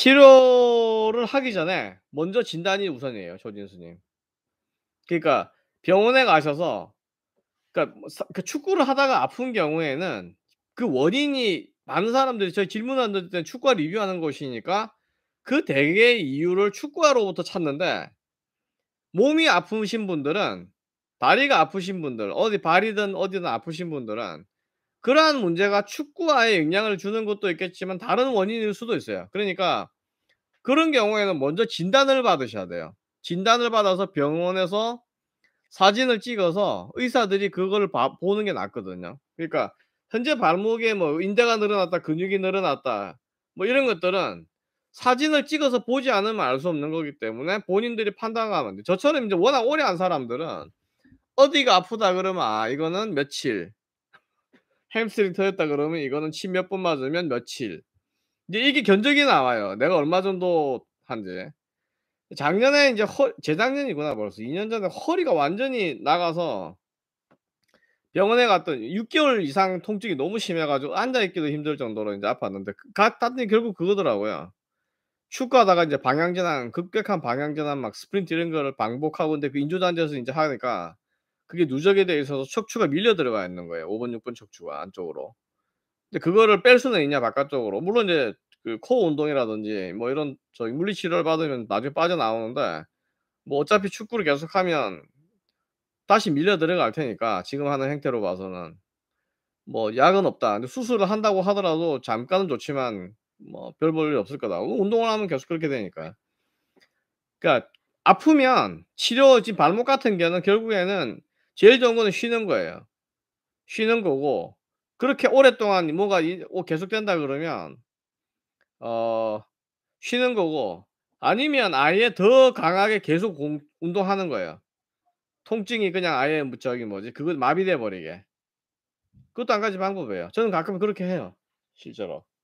치료를 하기 전에 먼저 진단이 우선이에요, 조진수님. 그러니까 병원에 가셔서 그러니까 뭐 그 축구를 하다가 아픈 경우에는 그 원인이 많은 사람들이 저희 질문하는 때 축구와 리뷰하는 것이니까 그 대개의 이유를 축구화로부터 찾는데 몸이 아프신 분들은 다리가 아프신 분들 어디 발이든 어디든 아프신 분들은 그러한 문제가 축구화에 영향을 주는 것도 있겠지만 다른 원인일 수도 있어요. 그러니까 그런 경우에는 먼저 진단을 받으셔야 돼요. 진단을 받아서 병원에서 사진을 찍어서 의사들이 그걸 봐, 보는 게 낫거든요. 그러니까 현재 발목에 뭐 인대가 늘어났다, 근육이 늘어났다, 뭐 이런 것들은 사진을 찍어서 보지 않으면 알 수 없는 거기 때문에 본인들이 판단하면 돼. 저처럼 이제 워낙 오래 한 사람들은 어디가 아프다 그러면 아 이거는 며칠 햄스트링 터졌다 그러면 이거는 침 몇 번 맞으면 며칠. 이제 이게 견적이 나와요. 내가 얼마 정도 한지. 작년에 이제 허, 재작년이구나 벌써 2년 전에 허리가 완전히 나가서 병원에 갔더니 6개월 이상 통증이 너무 심해가지고 앉아있기도 힘들 정도로 이제 아팠는데 그, 갔더니 결국 그거더라고요. 축구하다가 이제 방향전환 급격한 방향전환 막 스프린트 이런 거를 반복하고 근데 그 인조잔디에서 이제 하니까 그게 누적에 대해 서 척추가 밀려 들어가 있는 거예요. 5번, 6번 척추가 안쪽으로. 근데 그거를 뺄 수는 있냐 바깥쪽으로. 물론 이제 그 코어 운동이라든지 뭐 이런 저 물리 치료를 받으면 나중에 빠져나오는데 뭐 어차피 축구를 계속하면 다시 밀려 들어갈 테니까 지금 하는 형태로 봐서는 뭐 약은 없다. 근데 수술을 한다고 하더라도 잠깐은 좋지만 뭐 별 볼일 없을 거다. 운동을 하면 계속 그렇게 되니까. 그러니까 아프면 치료 지금 발목 같은 경우는 결국에는 제일 좋은 거는 쉬는 거예요. 쉬는 거고 그렇게 오랫동안 뭐가 계속된다 그러면 어 쉬는 거고 아니면 아예 더 강하게 계속 공, 운동하는 거예요. 통증이 그냥 아예 무척이 뭐 뭐지 그걸 마비돼 버리게. 그것도 한 가지 방법이에요. 저는 가끔 그렇게 해요. 실제로.